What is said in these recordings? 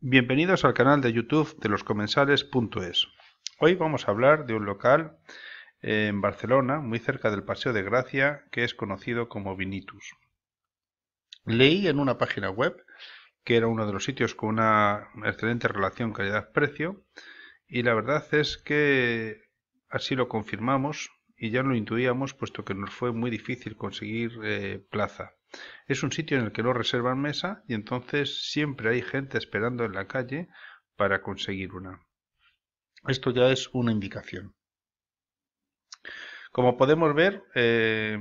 Bienvenidos al canal de YouTube de loscomensales.es. Hoy vamos a hablar de un local eh, en Barcelona, muy cerca del Paseo de Gracia, que es conocido como Vinitus. Leí en una página web que era uno de los sitios con una excelente relación calidad-precio y la verdad es que así lo confirmamos y ya lo intuíamos puesto que nos fue muy difícil conseguir eh, plaza. Es un sitio en el que no reservan mesa y entonces siempre hay gente esperando en la calle para conseguir una. Esto ya es una indicación. Como podemos ver, eh,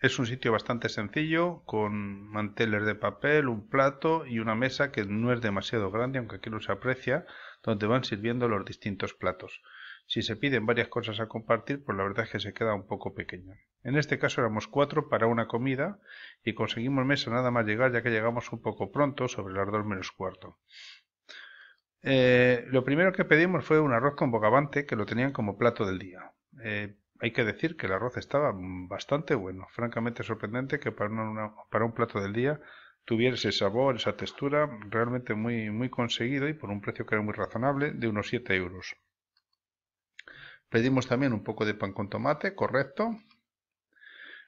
es un sitio bastante sencillo, con manteles de papel, un plato y una mesa que no es demasiado grande, aunque aquí no se aprecia, donde van sirviendo los distintos platos. Si se piden varias cosas a compartir, pues la verdad es que se queda un poco pequeño. En este caso éramos cuatro para una comida y conseguimos mesa nada más llegar, ya que llegamos un poco pronto, sobre las dos menos cuarto. Eh, lo primero que pedimos fue un arroz con bogavante, que lo tenían como plato del día. Eh, hay que decir que el arroz estaba bastante bueno, francamente sorprendente que para, un plato del día tuviera ese sabor, esa textura, realmente muy, muy conseguido y por un precio que era muy razonable, de unos 7 euros. Pedimos también un poco de pan con tomate, correcto.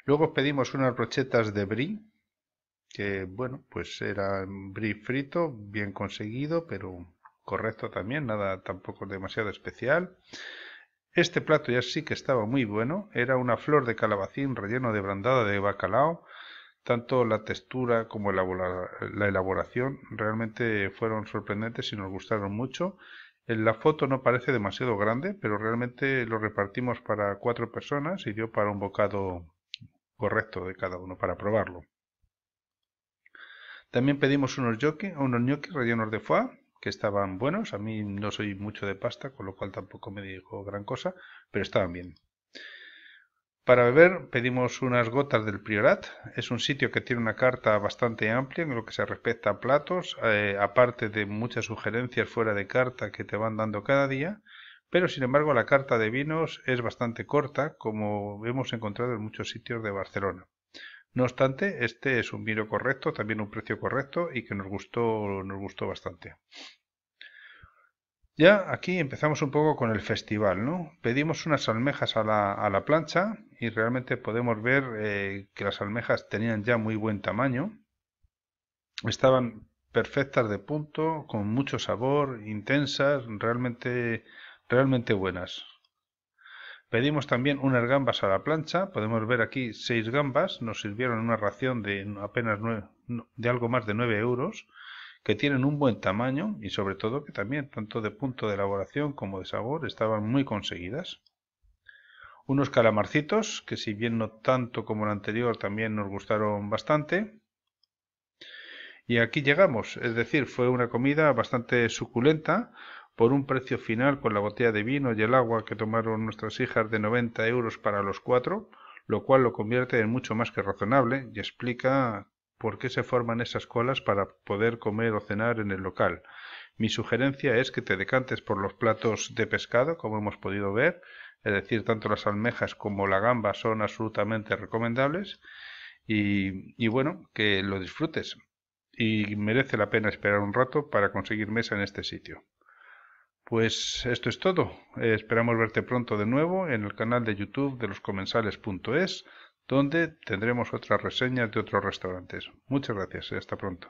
Luego pedimos unas brochetas de brie, que bueno, pues era brie frito, bien conseguido, pero correcto también, nada tampoco demasiado especial. Este plato ya sí que estaba muy bueno, era una flor de calabacín relleno de brandada de bacalao, tanto la textura como la elaboración realmente fueron sorprendentes y nos gustaron mucho. Eh, la foto no parece demasiado grande, pero realmente lo repartimos para cuatro personas y dio para un bocado correcto de cada uno para probarlo. También pedimos unos gnocchi, unos gnocchi rellenos de foie, que estaban buenos. A mí no soy mucho de pasta, con lo cual tampoco me dijo gran cosa, pero estaban bien. Para beber pedimos unas gotas del Priorat. Es un sitio que tiene una carta bastante amplia en lo que se respecta a platos, eh, aparte de muchas sugerencias fuera de carta que te van dando cada día. Pero sin embargo la carta de vinos es bastante corta, como hemos encontrado en muchos sitios de Barcelona. No obstante, este es un vino correcto, también un precio correcto y que nos gustó, nos gustó bastante. Ya aquí empezamos un poco con el festival, ¿no? Pedimos unas almejas a la, a la plancha y realmente podemos ver eh, que las almejas tenían ya muy buen tamaño. Estaban perfectas de punto, con mucho sabor, intensas, realmente, realmente buenas. Pedimos también unas gambas a la plancha. Podemos ver aquí seis gambas. Nos sirvieron una ración de apenas de algo más de 9 euros que tienen un buen tamaño y sobre todo que también tanto de punto de elaboración como de sabor estaban muy conseguidas. Unos calamarcitos que si bien no tanto como el anterior también nos gustaron bastante. Y aquí llegamos, es decir, fue una comida bastante suculenta por un precio final con la botella de vino y el agua que tomaron nuestras hijas de 90 euros para los cuatro, lo cual lo convierte en mucho más que razonable y explica por qué se forman esas colas para poder comer o cenar en el local. Mi sugerencia es que te decantes por los platos de pescado, como hemos podido ver, es decir, tanto las almejas como la gamba son absolutamente recomendables y, bueno, que lo disfrutes. Y merece la pena esperar un rato para conseguir mesa en este sitio. Pues esto es todo. Eh, esperamos verte pronto de nuevo en el canal de YouTube de loscomensales.es donde tendremos otras reseñas de otros restaurantes. Muchas gracias y hasta pronto.